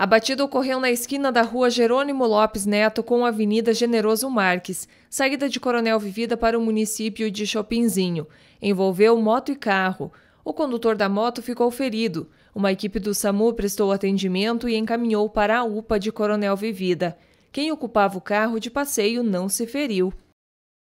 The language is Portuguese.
A batida ocorreu na esquina da rua Jerônimo Lopes Neto com a Avenida Generoso Marques, saída de Coronel Vivida para o município de Chopinzinho. Envolveu moto e carro. O condutor da moto ficou ferido. Uma equipe do SAMU prestou atendimento e encaminhou para a UPA de Coronel Vivida. Quem ocupava o carro de passeio não se feriu.